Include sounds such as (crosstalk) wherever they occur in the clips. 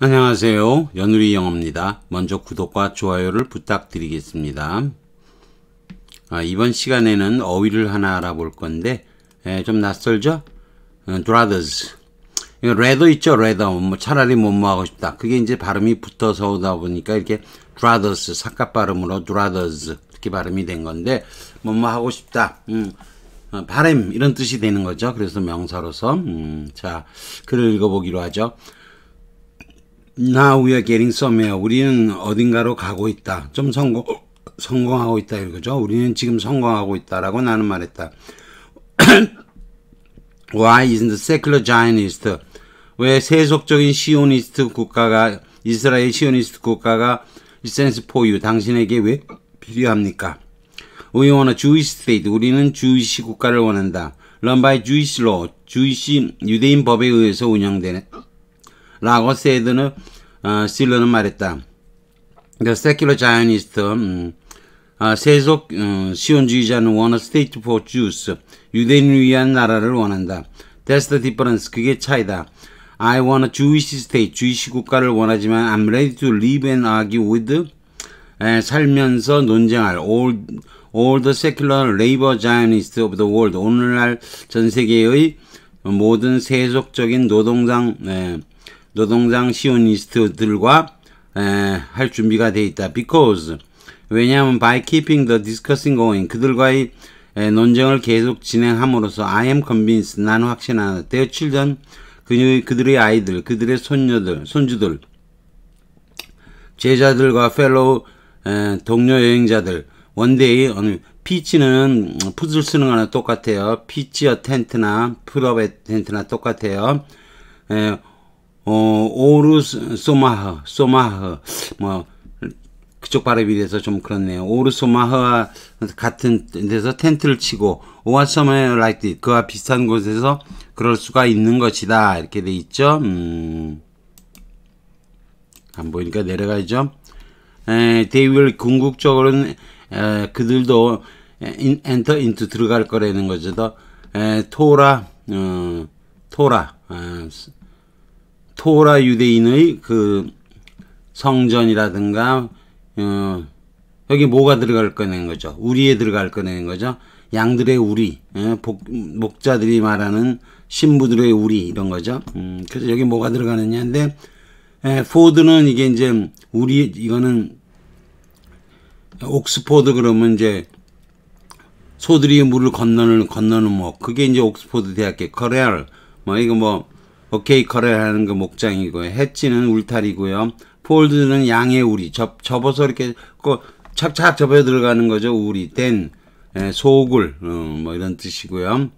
안녕하세요. 연우리 영어입니다. 먼저 구독과 좋아요를 부탁드리겠습니다. 아, 이번 시간에는 어휘를 하나 알아볼 건데 에, 예, 좀 낯설죠? b r o t h 이거 r a 있죠? 레 a 뭐 차라리 못모 하고 싶다. 그게 이제 발음이 붙어서 오다 보니까 이렇게 b r o t h e 삭가 발음으로 b r o t 이렇게 발음이 된 건데 못모 하고 싶다. 음. 어, 바램 이런 뜻이 되는 거죠. 그래서 명사로서 음, 자 글을 읽어보기로 하죠. Now we are getting somewhere. 우리는 어딘가로 가고 있다. 좀 성공, 성공하고 있다. 이거죠. 우리는 지금 성공하고 있다. 라고 나는 말했다. (coughs) Why isn't the secular Zionist? 왜 세속적인 시오니스트 국가가, 이스라엘 시오니스트 국가가 sense for you, 당신에게 왜 필요합니까? We want a Jewish state. 우리는 주이시 국가를 원한다. Run by Jewish law. 주이시 유대인 법에 의해서 운영되는 라고 세드는 어, 실러는 말했다. The secular Zionist 음, 아, 세속 음, 시온주의자는 want a state for Jews. 유대인을 위한 나라를 원한다. That's the difference. 그게 차이다. I want a Jewish state. 주이시 국가를 원하지만 I'm ready to live and argue with. 에, 살면서 논쟁할 all, all the secular labor Zionists of the world. 오늘날 전 세계의 모든 세속적인 노동당 에, 노동당 시오니스트들과 에, 할 준비가 돼 있다. Because 왜냐하면 by keeping the discussing going 그들과의 에, 논쟁을 계속 진행함으로써 I am convinced 난 확신하다. Their children 그녀의 그들의 아이들 그들의 손녀들 손주들 제자들과 펠로우 에, 동료 여행자들 원데이 어느 피치는 푸들 쓰는 거나 똑같아요. 피치어 텐트나 풀업의 텐트나 똑같아요. 에, 오르 소마흐 소마흐 뭐 그쪽 발음이 돼서 좀 그렇네요. 오르소마흐와 같은 데서 텐트를 치고 오아섬의 라이트 그와 비슷한 곳에서 그럴 수가 있는 것이다 이렇게 돼 있죠. 음, 안 보이니까 내려가야죠. 에, they will 궁극적으로는 에, 그들도 인, enter into 들어갈 거라는 거죠. 더 에, 토라 어, 토라 어, 토라 유대인의 그 성전이라든가 어, 여기 뭐가 들어갈 거냐는 거죠. 우리에 들어갈 거냐는 거죠. 양들의 우리, 예, 복, 목자들이 말하는 신부들의 우리 이런 거죠. 음, 그래서 여기 뭐가 들어가느냐인데 예, 포드는 이게 이제 우리 이거는 옥스포드 그러면 이제 소들이 물을 건너는 건너는 뭐 그게 이제 옥스포드 대학교 커렐 뭐 이거 뭐 오케이커를 하는 그 목장이고요. 해치는 울타리고요. 폴드는 양의 우리. 접, 접어서 이렇게 꼭 그 착착 접어 들어가는 거죠. 우리, 된, 예, 소굴, 음, 뭐 이런 뜻이고요.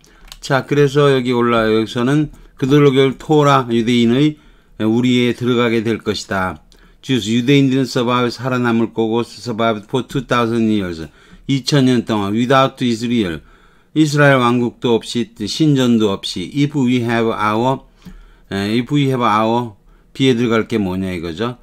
자, 그래서 여기 올라 여기서는 그들로 결 토라 유대인의 우리에 들어가게 될 것이다. 주스 유대인들은 서바에 살아남을 거고 서바이 f 포 r 2000 years 2000년 동안 without Israel 이스라엘 왕국도 없이 신전도 없이 if we have our 에, if we have our B에 들어갈 게 뭐냐 이거죠.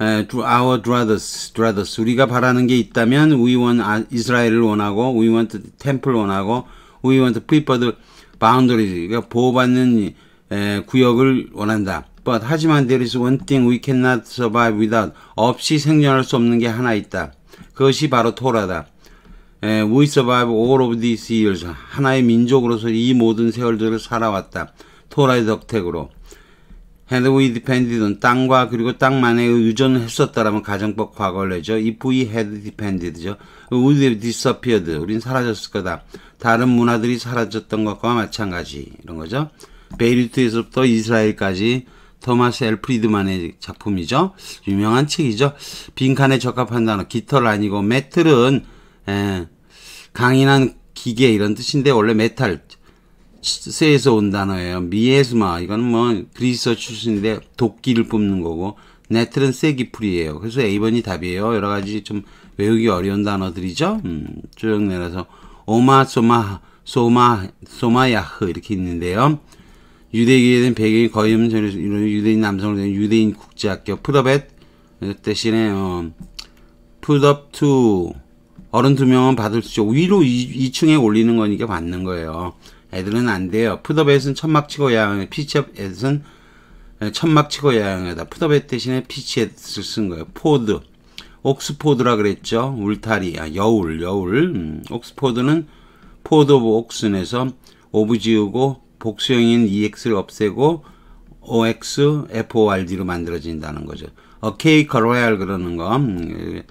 에, our brothers, brothers 우리가 바라는 게 있다면 we want 이스라엘을 원하고 we want temple 원하고 we want preferred boundaries 그러니까 보호받는 에, 구역을 원한다. But 하지만 there is one thing we cannot survive without 없이 생존할 수 없는 게 하나 있다. 그것이 바로 토라다. 에, we survive all of these years 하나의 민족으로서 이 모든 세월들을 살아왔다. 토라의 덕택으로. 헤드이 디펜디드는 땅과 그리고 땅만에 유전을 했었다라면 가정법 과거를 내죠. 이 f 이 헤드 디펜디드죠 we would have disappeared. 우린 사라졌을 거다. 다른 문화들이 사라졌던 것과 마찬가지. 이런 거죠. 베이루트에서부터 이스라엘까지 토마스 엘 프리드만의 작품이죠. 유명한 책이죠. 빈칸에 적합한 단어 깃털 아니고 메틀은 에, 강인한 기계 이런 뜻인데 원래 메탈 미스에서 온 단어예요. 미에스마. 이거는 뭐 그리스어 출신인데 도끼를 뽑는 거고 네트는 세기풀이에요. 그래서 A번이 답이에요. 여러 가지 좀 외우기 어려운 단어들이죠. 음, 조 내려서 오마 소마 소마 소마야흐 이렇게 있는데요. 유대교에 대한 배경이 거의 없는 이런 유대인 남성으로 된 유대인 국제학교 푸더벳 대신에 어, 풋업 투 어른 두 명은 받을 수 있죠. 위로 2, 층에 올리는 거니까 받는 거예요. 애들은 안 돼요. 푸더벳은 천막 치고 야영해 피치엣은 천막 치고 야영에다 푸더벳 대신에 피치엣을 쓴 거예요. 포드 옥스포드라 그랬죠. 울타리 아, 여울 여울 음, 옥스포드는 포드 오브 옥슨에서 오브 지우고 복수형인 EX를 없애고 OX, FORD로 만들어진다는 거죠. 어케이 커로얄 그러는 거 음,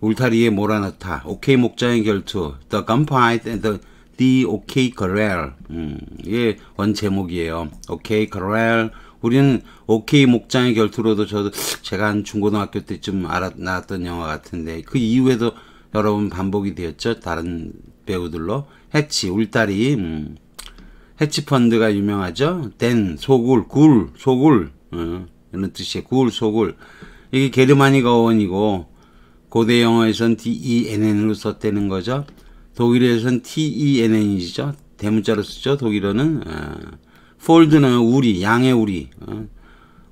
울타리에 몰아넣다. 오케이 목장의 결투. The gunfight and the The OK Corral. 음, 이게 원 제목이에요. OK Corral. 우리는 OK 목장의 결투로도 저도 제가 한 중고등학교 때쯤 알았, 나왔던 영화 같은데 그 이후에도 여러 분 반복이 되었죠. 다른 배우들로. 해치, 울타리. 음. 해치펀드가 유명하죠. 댄, 소굴, 굴, 소굴. 음, 이런 뜻이에요. 굴, 소굴. 이게 게르마니가 원이고 고대 영어에선 DENN으로 썼다는 거죠. 독일에서는 TENN이죠. 대문자로 쓰죠. 독일어는 어, 폴드는 우리, 양의 우리, 어,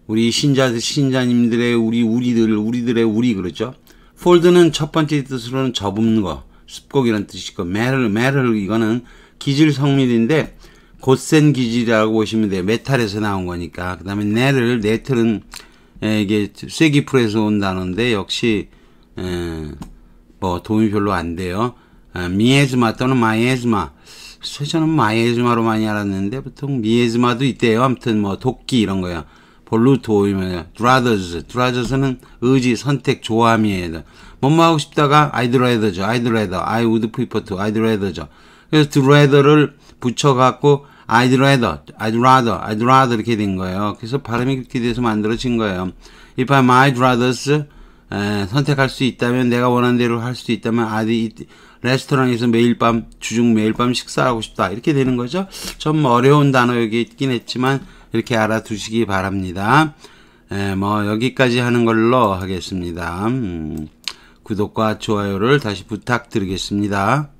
우리 신자 신자님들의 우리 우리들 우리들의 우리 그렇죠. 폴드는 첫 번째 뜻으로는 접은 거, 습곡이란 뜻이고 매를 매를 이거는 기질 성밀인데 곧센 기질이라고 보시면 돼요. 메탈에서 나온 거니까. 그다음에 네를 네틀은 에, 이게 쇠기풀에서 온 단어인데 역시 에, 뭐 도움이 별로 안 돼요. 아, 미에즈마 또는 마에즈마 저는 마에즈마로 많이 알았는데 보통 미에즈마도 있대요. 아무튼 뭐 도끼 이런 거야. 볼루토 이면 드라더즈 드라더즈는 의지 선택 조함이에요. 뭐뭐 하고 싶다가 아이드 레더죠. 아이드 레더. 아이 우드 프리퍼트 아이드 레더죠. 그래서 드레더를 붙여 갖고 아이드 레더 아이드 라더 아이드 라더 이렇게 된 거예요. 그래서 발음이 그렇게 돼서 만들어진 거예요. If I'm my b r o t h e r 선택할 수 있다면 내가 원하는 대로 할 수 있다면 I'd, 레스토랑에서 매일 밤 주중 매일 밤 식사하고 싶다 이렇게 되는 거죠. 좀 어려운 단어 여기 있긴 했지만 이렇게 알아두시기 바랍니다. 예, 뭐 여기까지 하는 걸로 하겠습니다. 음, 구독과 좋아요를 다시 부탁드리겠습니다.